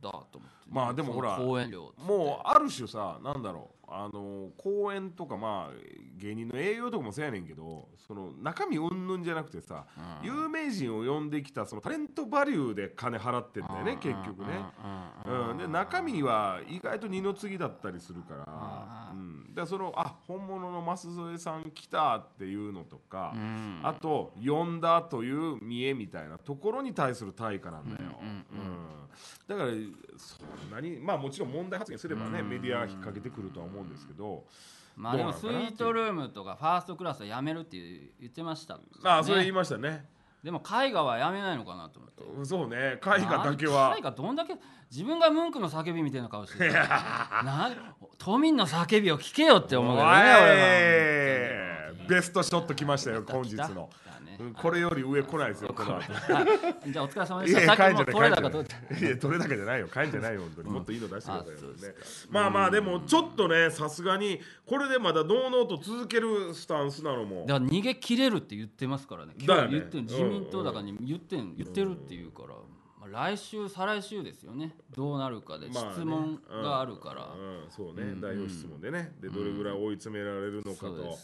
だと思ってまあでもほら公料もうある種さなんだろうあの公演とかまあ芸人の営業とかもそうやねんけどその中身うんぬんじゃなくてさ、うん、有名人を呼んできたそのタレントバリューで金払ってんだよね結局ね、うん、で中身は意外と二の次だったりするから、うんだそのあ本物の舛添さん来たっていうのとか、うん、あと呼んだという見えみたいなところに対する対価なんだよ、だからそんなにまあもちろん問題発言すればね、メディア引っ掛けてくるとは思うんですけど。まあでもスイートルームとかファーストクラスはやめるって言ってました、ね、ああそれ言いましたねでも絵画はやめないのかなと思ってそうね絵画だけは絵画どんだけ自分がムンクの叫びみたいな顔して な都民の叫びを聞けよって思うけどね俺はベストショット来ましたよ本日の、ね、これより上来ないですよこの後じゃあお疲れ様でしたさっきも取れ高取れ高取れ高じゃないよ帰んじゃないよ本当に、うん、もっといいの出してくださいよ、ね、まあまあでもちょっとねさすがにこれでまだ堂々と続けるスタンスなのもだから逃げ切れるって言ってますからね今日言って自民党だからに言ってん、言ってるっていうから、うん来週再来週ですよねどうなるかで質問があるから、まあねうんうん、そうね、うん代表質問でねでどれぐらい追い詰められるのかと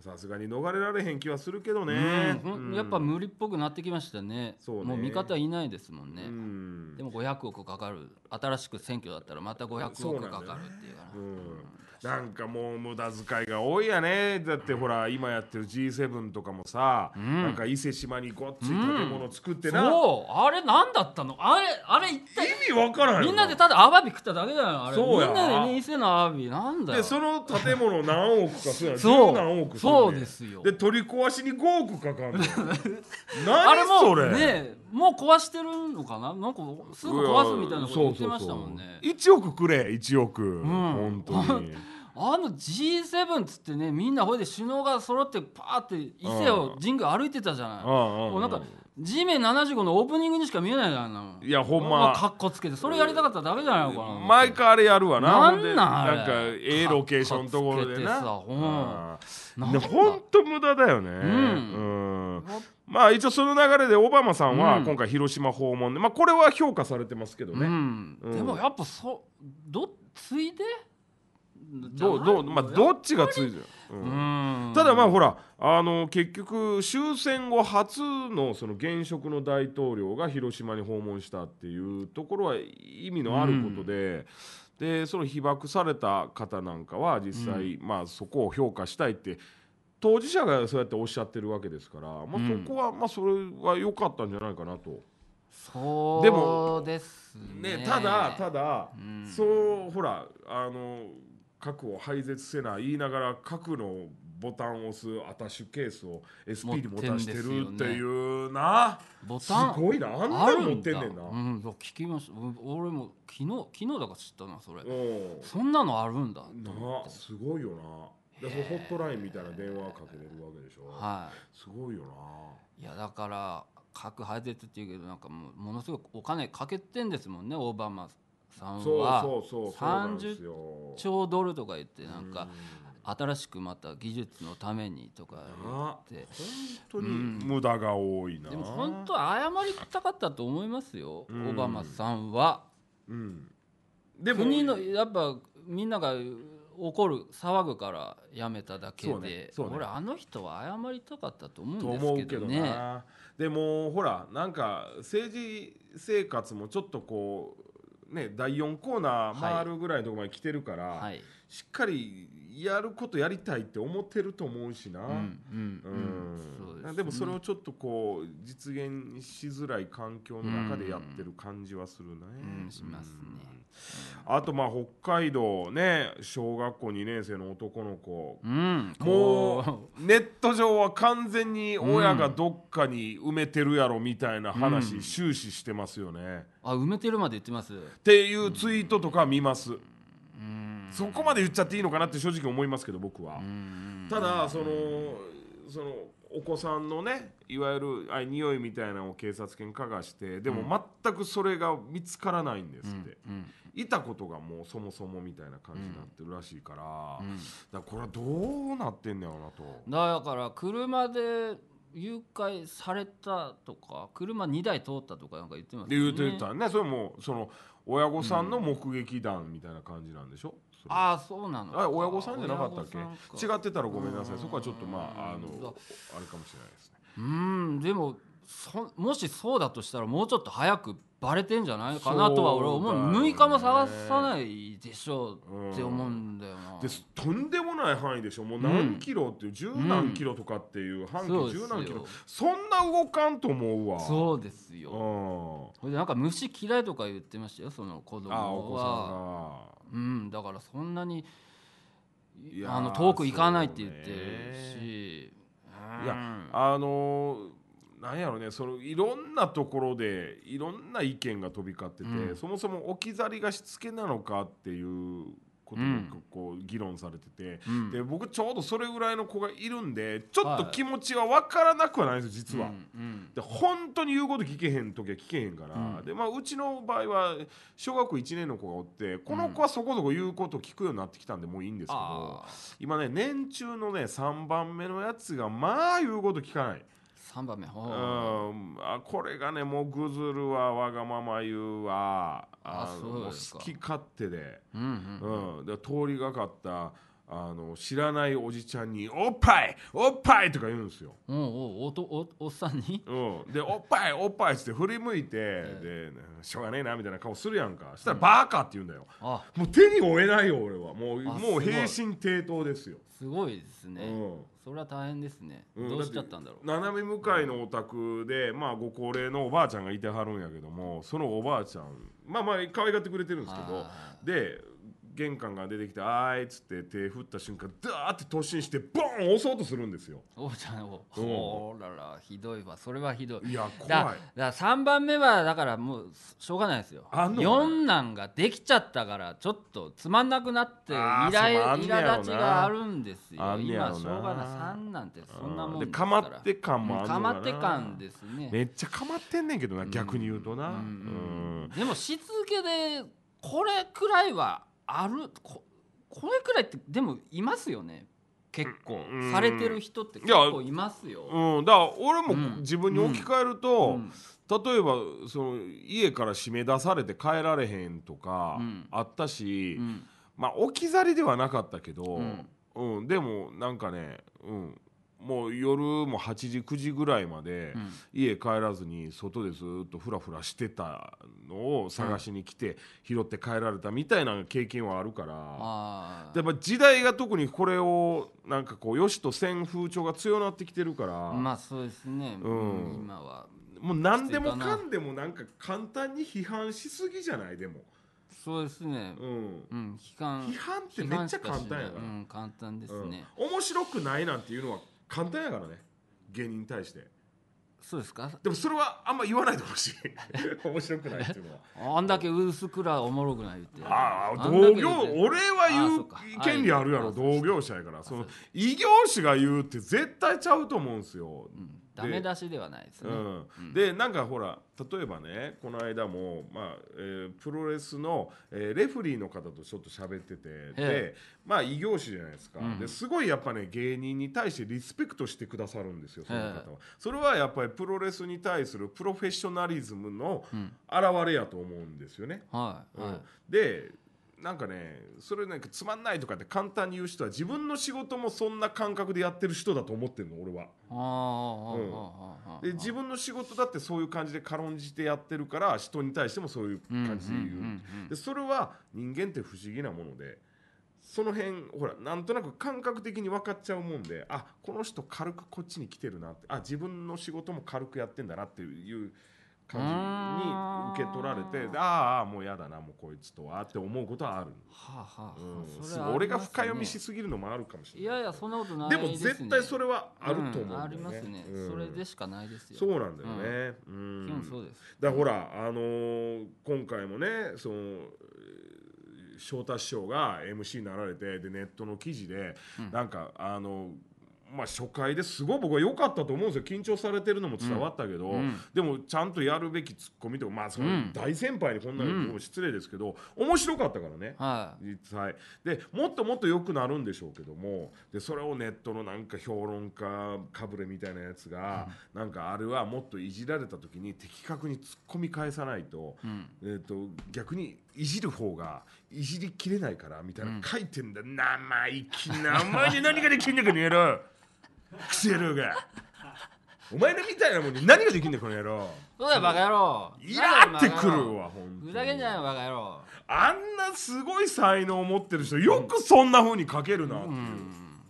さすが、ね、に逃れられへん気はするけどね、うん、やっぱ無理っぽくなってきましたね、ね、もう味方いないですもんね、でも500億かかる新しく選挙だったらまた500億かかるっていうかな,、んかもう無駄遣いが多いやねだってほら今やってる G7 とかもさ、うん、なんか伊勢志摩にごっつい建物作ってな、そうあれ何だったのあれあれ一体意味わからんみんなでただアワビ食っただけだよあれそうやみんなでねのアワビなんだよでその建物何億かする そう何億そうですよで取り壊しに5億かかる 何それあれもねもう壊してるのかななんかすぐ壊すみたいなこと言ってましたもんねそ1億くれ1億、うん、本当に あの G7 っつってねみんなほいで首脳が揃ってパーって伊勢を神宮歩いてたじゃない、うん、もうなんか、うん地面75のオープニングにしか見えないだな。いやほんまかっこつけてそれやりたかったらダメじゃないのかな毎回あれやるわななんなんなんかええロケーションのところでなほんと無駄だよねうんまあ一応その流れでオバマさんは今回広島訪問で、まあこれは評価されてますけどね、でもやっぱそどついでどうどうまあどっちがついじゃん、ただまあほらあの結局終戦後初のその現職の大統領が広島に訪問したっていうところは意味のあることで。でその被爆された方なんかは実際、うん、まあ、そこを評価したいって当事者がそうやっておっしゃってるわけですから、まあ、そこは、まあ、それは良かったんじゃないかなと。そうですね、ね、ただただ、うん、そうほらあの核を廃絶せない言いながら核のボタンを押すアタッシュケースを SP に持たしてるっていうなボタンすごいなあんな持ってんねんなうん聞きます俺も昨日昨日だから知ったなそれそんなのあるんだなすごいよなでそホットラインみたいな電話かけれるわけでしょはいすごいよないやだから核廃絶っていうけどなんかもうものすごくお金かけてんですもんねオーバーマさんは30兆ドルとか言ってなんか新しくまた技術のためにとか言って本当に無駄が多いな、でも本当謝りたかったと思いますよ、オバマさんは、うん、でも国のやっぱみんなが怒る騒ぐからやめただけで、ねね、俺あの人は謝りたかったと思うんですけどねでもほらなんか政治生活もちょっとこうね、第4コーナー回るぐらいのところまで来てるから、はい、しっかりやることやりたいって思ってると思うしな、でもそれをちょっとこう実現しづらい環境の中でやってる感じはするね。うんうん、しますね。あとまあ北海道ね小学校2年生の男の子、うん、もうネット上は完全に親がどっかに埋めてるやろみたいな話、終始してますよね。あ埋めてるまで言ってますっていうツイートとか見ます。うん、そこまで言っちゃっていいのかなって正直思いますけど僕は。ただそのそのお子さんのねいわゆるあ匂いみたいなのを警察犬嗅がしてでも全くそれが見つからないんですって、うんうん、いたことがもうそもそもみたいな感じになってるらしいから,、だからこれはどうなってんだよなとだから車で誘拐されたとか車2台通ったとかなんか言ってますね言うてたねそれもその親御さんの目撃談みたいな感じなんでしょ、うああそうなのあ親御さんじゃなかったっけ違ってたらごめんなさいそこはちょっとまああのあれかもしれないですねうんでももしそうだとしたらもうちょっと早くバレてんじゃないかなとは俺思うう、ね、6日も探さないでしょうって思うんだよな、うん、でとんでもない範囲でしょもう何キロっていう十、うん、何キロとかっていう半径十何キロそんな動かんと思うわそうですよ、ほいでなんか虫嫌いとか言ってましたよその子供はうんだからそんなにあの遠く行かないって言ってるしいやあのーなんやろねそのいろんなところでいろんな意見が飛び交ってて、うん、そもそも置き去りがしつけなのかっていうことがこう議論されてて、うん、で僕ちょうどそれぐらいの子がいるんでちょっと気持ちは分からなくはないんです実は。うんうん、で本当に言うこと聞けへん時は聞けへんから、うん、でまあ、うちの場合は小学校1年の子がおってこの子はそこそこ言うこと聞くようになってきたんでもういいんですけど、今ね年中のね3番目のやつがまあ言うこと聞かない。3番目うんあこれがねもうぐずるわわがまま言うわあそう好き勝手で,、うんうん、うん、で通りがかったあの知らないおじちゃんに「おっぱいおっぱい!」とか言うんですよ。おおおとおおっさんに、うん、で「おっぱいおっぱい!」っつって振り向いて、えー、でしょうがねえなみたいな顔するやんかしたら「バーカ!」って言うんだよ、うん、もう手に負えないよ俺はもうもう平身低頭ですよすごいですね、うんそれは大変ですね、うん、どうしちゃったんだろう斜め向かいのお宅で、まあご高齢のおばあちゃんがいてはるんやけどもそのおばあちゃんまあまあ可愛がってくれてるんですけどで玄関が出てきて「あい」っつって手振った瞬間ダーって突進してボン押そうとするんですよ。おうちゃんおほららひどいわそれはひどい。いや怖い。だだ3番目はだからもうしょうがないですよ。あんの四男ができちゃったからちょっとつまんなくなってイあライそ苛立ちがあるんですよ。あ今しょうがない三なんてそんなもんででかまって感もあんのかかまって感ですね。めっちゃかまってんねんけどな逆に言うとな。ううんんでもし続けでこれくらいはあるここれくらいってでもいますよね結構、されてる人って結構いますよ。うん、だから俺も自分に置き換えると、うん、例えばその家から締め出されて帰られへんとかあったし、まあ置き去りではなかったけど、うんでもなんかね、うん、もう夜も8時9時ぐらいまで家帰らずに外でずっとふらふらしてたのを探しに来て拾って帰られたみたいな経験はあるからやっぱ時代が特にこれをなんかこうよしとせん風潮が強なってきてるからまあそうですね、うん、今はもう何でもかんでもなんか簡単に批判しすぎじゃないでも。そうですね。うん。うん、批判。批判ってめっちゃ簡単やから。うん、簡単ですね、うん、面白くないなんていうのは簡単やからね芸人に対してそうですかでもそれはあんま言わないでほしい 面白くないっていうのは あんだけ薄くらおもろくないってああ同業俺は言う権利あるやろ同業者やからその異業種が言うって絶対ちゃうと思うんですよ、うんダメ出しではないですね、うんうん、でなんかほら例えばねこの間も、まあえー、プロレスの、えー、レフリーの方とちょっと喋っててでまあ異業種じゃないですか、うん、ですごいやっぱね芸人に対してリスペクトしてくださるんですよその方は、それはやっぱりプロレスに対するプロフェッショナリズムの表れやと思うんですよね、はい、はい、でなんかねそれなんかつまんないとかって簡単に言う人は自分の仕事もそんな感覚でやってる人だと思ってるの俺は、うん、で自分の仕事だってそういう感じで軽んじてやってるから人に対してもそういう感じで言うでそれは人間って不思議なものでその辺ほらなんとなく感覚的に分かっちゃうもんであこの人軽くこっちに来てるなってあ自分の仕事も軽くやってんだなっていう感じに受け取られてああもう嫌だなもうこいつとはって思うことはある、俺が深読みしすぎるのもあるかもしれないいやいやそんなことないで、ね,、も絶対それはあると思う、ねうん、ありますね、うん、それでしかないですよそうなんだよね、うん、基本そうですだほら、あのー、今回もねその翔太師匠が MC になられてでネットの記事で、うん、なんかあのーまあ、初回ですごい僕は良かったと思うんですよ緊張されてるのも伝わったけど、うん、でもちゃんとやるべきツッコミとか、まあ、その大先輩にこんなの失礼ですけど、面白かったからね、はい、実際でもっともっと良くなるんでしょうけどもでそれをネットのなんか評論家かぶれみたいなやつが、うん、なんかあれはもっといじられた時に的確にツッコミ返さないと,、えーと、逆にいじる方がいじりきれないからみたいな、書いてんだ、生意気なお前に何ができんだかねえろクソル郎がお前らみたいなもんに何ができんねよこの野郎そうだよバカ野郎イラってくるわほんふざけんじゃないよバカ野郎あんなすごい才能を持ってる人よくそんなふうに書けるなってう、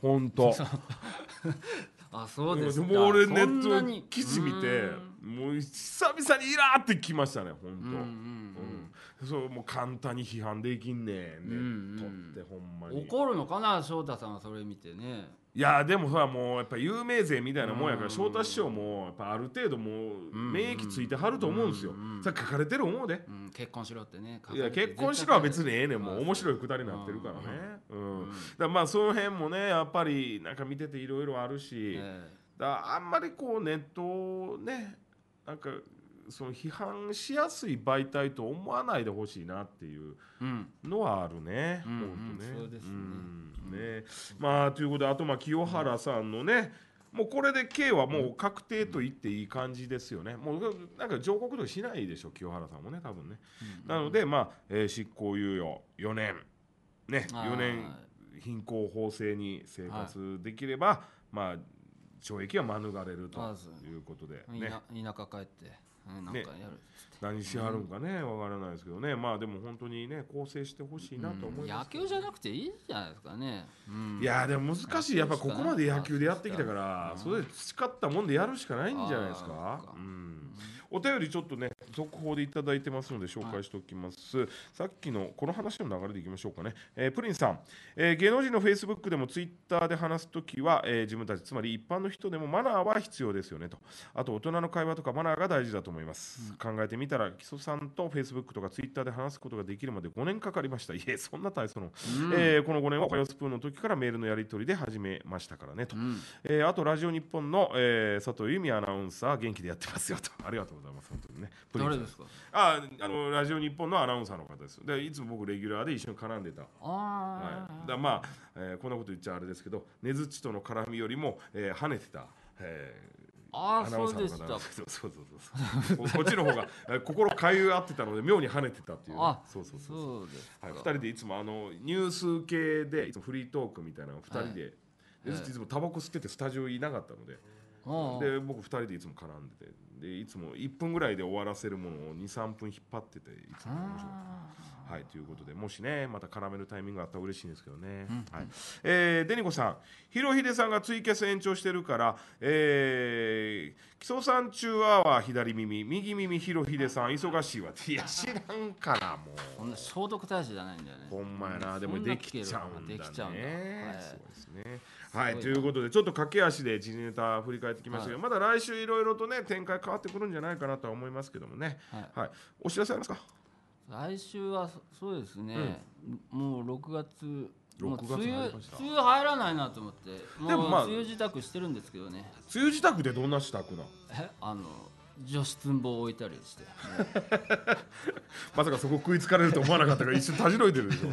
ほんと あそうですかもう俺ネット記事見てもう久々にイラってきましたね本当。うんうんそうもう簡単に批判できんねん、んネットってほんまに怒るのかな翔太さんはそれ見てねいやでもさもうやっぱ有名勢みたいなもんやから翔太師匠もやっぱある程度もう免疫ついてはると思うんですよ、さんさ書かれてる思うで、うん、結婚しろってねいや結婚しろは別にええねんもう面白いくだりになってるからねうんだまあその辺もねやっぱりなんか見てていろいろあるし、えー、だあんまりこうネットをねなんかその批判しやすい媒体と思わないでほしいなっていうのはあるね。そうですねまあということであとまあ清原さんのね、もうこれで刑はもう確定と言っていい感じですよね、もうなんか上告とかしないでしょ、清原さんもね、多分ね。なので、まあえー、執行猶予4年、ね、4年、貧困法制に生活できれば、はい、まあ、懲役は免れるということで、ね、田舎帰って。なんかやる、ね、何しはるんかね、わからないですけどね、まあでも本当にね、構成してほしいなと思います、野球じゃなくていいんじゃないですかね。いやでも難しい、やっぱここまで野球でやってきたから、それで培ったもんでやるしかないんじゃないですか。お便りちょっとね、続報でいただいてますので紹介しておきます、はい、さっきのこの話の流れでいきましょうかね、えー、プリンさん、えー、芸能人のフェイスブックでもツイッターで話すときは、えー、自分たちつまり一般の人でもマナーは必要ですよねとあと大人の会話とかマナーが大事だと思います、うん、考えてみたら木曽さんとフェイスブックとかツイッターで話すことができるまで5年かかりましたいえそんな大層の、うん、えー、この5年はおよスプーンの時からメールのやり取りで始めましたからねと、うん、えー、あとラジオ日本の、えー、佐藤由美アナウンサー元気でやってますよとありがとうございます本当にねプ誰ですかああのラジオ日本のアナウンサーの方ですでいつも僕レギュラーで一緒に絡んでたあ、はい、だまあ、えー、こんなこと言っちゃあれですけど根づちとの絡みよりも、えー、跳ねてた、えー、ああそうでしたそうそうそうそうこっちの方が心通い合ってたので妙に跳ねてたっていう、あそうそうそうはい、2人でいつもあのニュース系でいつもフリートークみたいなのを2人で、はい、でいつもタバコ吸っててスタジオいなかったので。はいで僕2人でいつも絡んでてでいつも1分ぐらいで終わらせるものを23分引っ張ってていつも面白かはい、ということでもしねまた絡めるタイミングがあったら嬉しいんですけどね、はい、えー、デニコさん広秀さんがツイキャス延長してるから、えー、木曽さん中アワー左耳右耳広秀さん忙しいわいや知らんからもうこんな消毒大使じゃないんだよねほんまやなでもできちゃうんだね、はい、そうですねはいということでちょっと駆け足で時事ネタ振り返ってきましたけど、まだ来週いろいろとね展開変わってくるんじゃないかなとは思いますけどもね、はいお知らせありますか来週はそうですね、もう6月もう梅雨梅雨入らないなと思ってでも、まあ、梅雨支度してるんですけどね梅雨支度でどんな支度なえあの除湿棒を置いたりして まさかそこ食いつかれると思わなかったから一瞬たじろいでるでしょ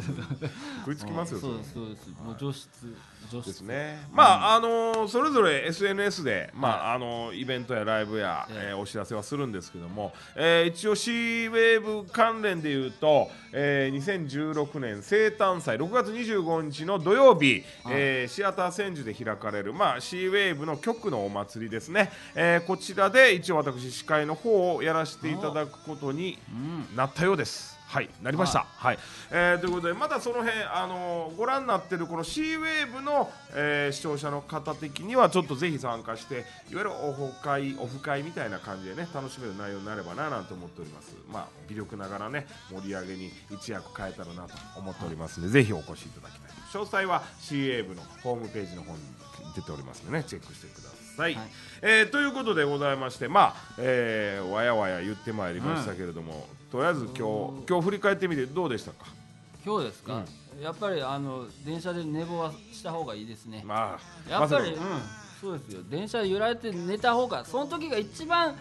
食いつきますよそうですそうですもう除湿除湿ねまあ、あのそれぞれ SNS で、まああのイベントやライブや、えー、お知らせはするんですけども、えー、一応 C ウェーブ関連でいうと、えー、2016年生誕祭6月25日の土曜日、えー、シアター千住で開かれる、まあ、C ウェーブの局のお祭りですね、えー、こちらで一応私司会の方をやらせていただくことになったようです。はい、なりました。はい、はい、えー、ということで、まだその辺、あのー、ご覧になってるこの C ウェーブの、えー、視聴者の方的には、ちょっとぜひ参加して、いわゆるオフ会、オフ会みたいな感じでね、楽しめる内容になればな、なんて思っております。まあ、微力ながらね、盛り上げに一役変えたらなと思っておりますので、はい、ぜひお越しいただきたい。詳細は C ウェーブのホームページの方に出ておりますのでね、チェックしてください。さい、はい、えー、ということでございましてまあ、えー、わやわや言ってまいりましたけれども、うん、とりあえず今日今日振り返ってみてどうでしたか今日ですか、うん、やっぱりあの電車で寝坊はした方がいいですねまあやっぱり、うん、そうですよ電車揺られて寝た方がその時が一番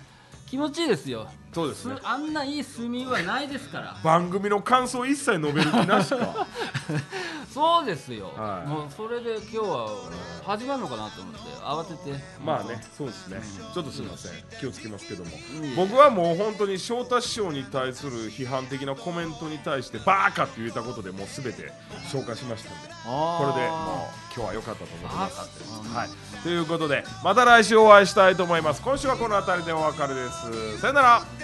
気持ちいいですよそうです、ね、あんないい睡眠はないですから番組の感想一切述べる気なしか そうですよ、はい、もうそれで今日は始まるのかなと思って慌ててまあねそうですね、うん、ちょっとすみません、うん、気をつけますけども、うん、僕はもう本当に翔太師匠に対する批判的なコメントに対してバカって言ったことでもうすべて消化しましたんでこれでもう今日は良かったと思います、はい、ということでまた来週お会いしたいと思います今週はこの辺りでお別れですさよなら